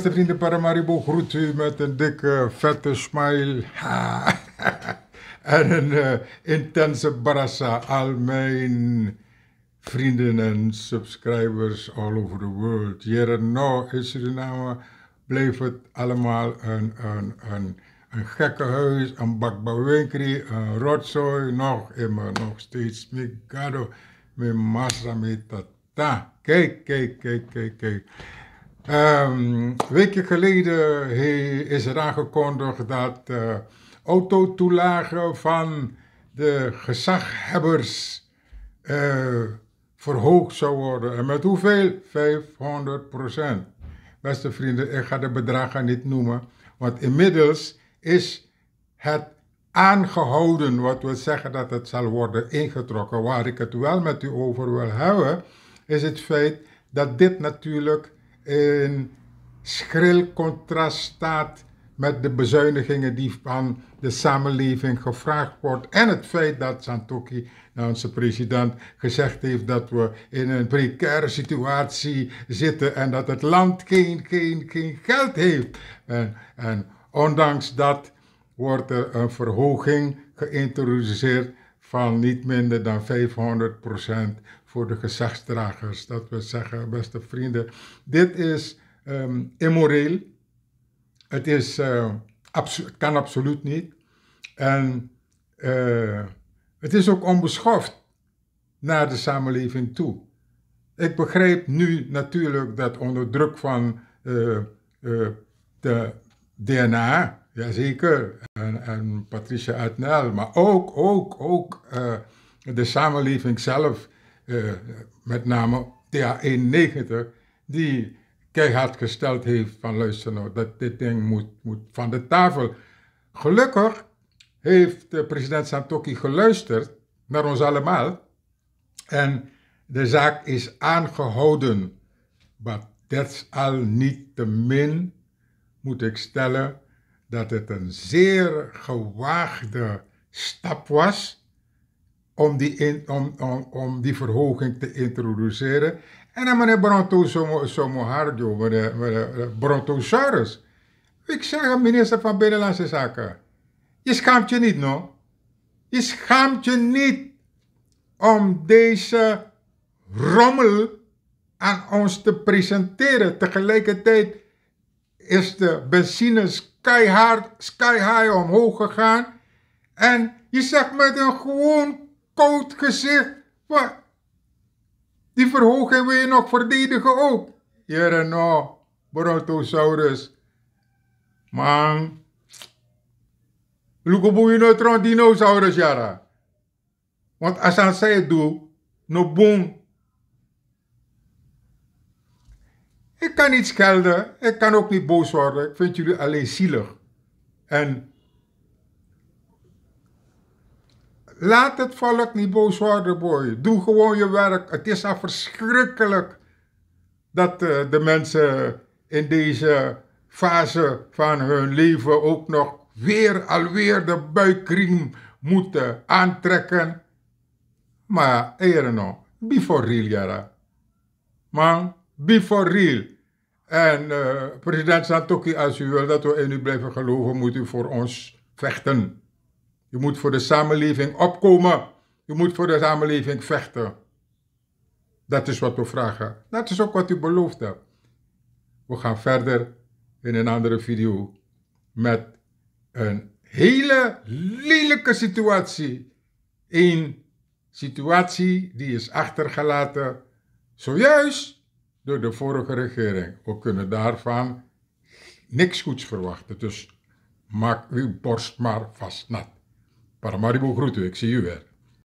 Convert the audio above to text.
Beste vrienden Paramaribo groet u met een dikke vette smile en een uh, intense barassa al mijn vrienden en subscribers all over the world. Hier en nou in Suriname bleef het allemaal een, een, een, gekke huis, een bakbouwwinkel, een rotzooi, nog immer, nog steeds. gado, met massa, met tata. Kijk, kijk, kijk, kijk, kijk. Um, ehm, weken geleden is er aangekondigd dat de eh, autotoelagen van de gezaghebbers eh, verhoogd zou worden. En met hoeveel? 500 procent. Beste vrienden, ik ga de bedragen niet noemen, want inmiddels is het aangehouden wat we zeggen dat het zal worden ingetrokken. Waar ik het wel met u over wil hebben, is het feit dat dit natuurlijk in schril contrast staat met de bezuinigingen die van de samenleving gevraagd wordt. En het feit dat Santoki, nou, onze president, gezegd heeft dat we in een precaire situatie zitten en dat het land geen, geen, geen geld heeft. En, en ondanks dat wordt er een verhoging geïntroduceerd van niet minder dan 500% voor de gezagsdragers. Dat we zeggen, beste vrienden, dit is ehm, immoreel. Het is, eh, kan absoluut niet. En eh, het is ook onbeschoft naar de samenleving toe. Ik begrijp nu natuurlijk dat onder druk van eh, de DNA Jazeker. En, en Patricia Uitnel. Maar ook, ook, ook eh, de samenleving zelf. Eh, met name TA91. Die keihard gesteld heeft van luister nou, dat dit ding moet, moet van de tafel. Gelukkig heeft de president Santoki geluisterd naar ons allemaal. En de zaak is aangehouden. Maar al niet te min moet ik stellen dat het een zeer gewaagde stap was om die, om, om, om die verhoging te introduceren. En dan meneer Brontosomoharjo, meneer, meneer Brontosaurus. Ik zeg, minister van Binnenlandse Zaken, je schaamt je niet, no? Je schaamt je niet om deze rommel aan ons te presenteren. Tegelijkertijd is de benzine sky, hard, sky high omhoog gegaan. En je zegt met een gewoon koud gezicht, wat, die verhoging wil je nog verdedigen ook. Jere no, brontosaurus. Man, Luko boe dinosaurus Want als aan zij doet, no boom Ik kan niet schelden, ik kan ook niet boos worden, ik vind jullie alleen zielig. En laat het volk niet boos worden, boy. Doe gewoon je werk. Het is al verschrikkelijk dat eh, de mensen in deze fase van hun leven ook nog weer alweer de buikriem moeten aantrekken. Maar, eerder nog. before real, Man. Be real. En uh, president Santoki, als u wil dat we in u blijven geloven, moet u voor ons vechten. U moet voor de samenleving opkomen. U moet voor de samenleving vechten. Dat is wat we vragen. Dat is ook wat u beloofde. We gaan verder in een andere video met een hele lelijke situatie. Een situatie die is achtergelaten zojuist door de vorige regering. We kunnen daarvan niks goeds verwachten. Dus maak uw borst maar vast nat. Paramaribo groet u, ik zie u weer.